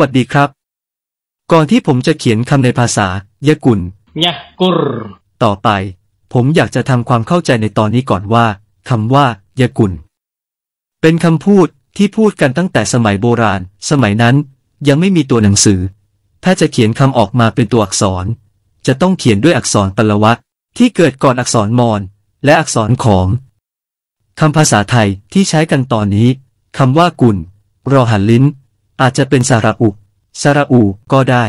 วัสดีครับ ก่อนที่ผมจะเขียนคำในภาษายะกุลยะกุลต่อไป ผมอยากจะทำความเข้าใจในตอนนี้ก่อนว่าคำว่ายะกุลเป็นคำพูดที่พูดกันตั้งแต่สมัยโบราณ สมัยนั้นยังไม่มีตัวหนังสือ ถ้าจะเขียนคำออกมาเป็นตัวอักษร จะต้องเขียนด้วยอักษรปลวัตที่เกิดก่อนอักษรมอญและอักษรขอมคำภาษาไทยที่ใช้กันตอนนี้คำว่ากุลรอหันลิ้นอาจจะเป็นซาราอุซาราอู ก็ได้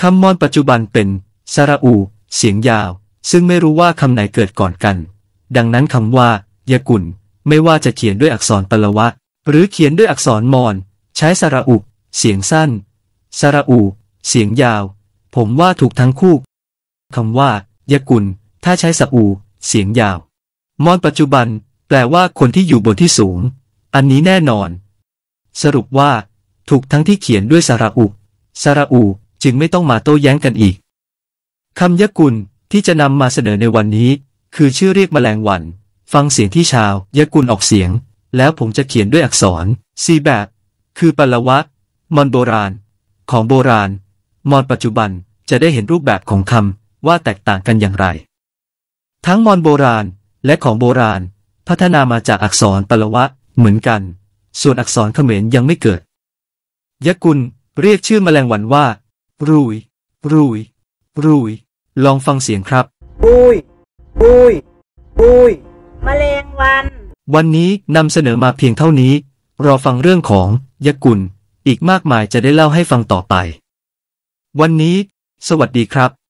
คำมอนปัจจุบันเป็นซาราอู เสียงยาว ซึ่งไม่รู้ว่าคำไหนเกิดก่อนกัน ดังนั้นคำว่ายากุนไม่ว่าจะเขียนด้วยอักษรปละวะ หรือเขียนด้วยอักษรมอน ใช้สระอุ เสียงสั้น สระอู เสียงยาว ผมว่าถูกทั้งคู่ คำว่ายากุนถ้าใช้สระอู เสียงยาว มอนปัจจุบัน แปลว่าคนที่อยู่บนที่สูง อันนี้แน่นอน สรุปว่าถูกทั้งที่เขียนด้วยสระอุ สระอู จึงไม่ต้องมาโต้แย้งกันอีก คำยกุลที่จะนำมาเสนอในวันนี้ คือชื่อเรียกมแมลงวัน ฟังเสียงที่ชาว ยกุลออกเสียง แล้วผมจะเขียนด้วยอักษรซีแบบ คือปลวะ มอนโบราณ ของโบราณ มอนปัจจุบันจะได้เห็นรูปแบบของคำว่าแตกต่างกันอย่างไร ทั้งมอนโบราณและของโบราณ พัฒนามาจากอักษรปลวะเหมือนกัน ส่วนอักษรเขมรยังไม่เกิดยักุลเรียกชื่อมแมลงวันว่า รุยรุยรุย ลองฟังเสียงครับรุยรุยรุยมแมลงวัน วันนี้นำเสนอมาเพียงเท่านี้ รอฟังเรื่องของยักุลอีกมากมายจะได้เล่าให้ฟังต่อไป วันนี้ สวัสดีครับ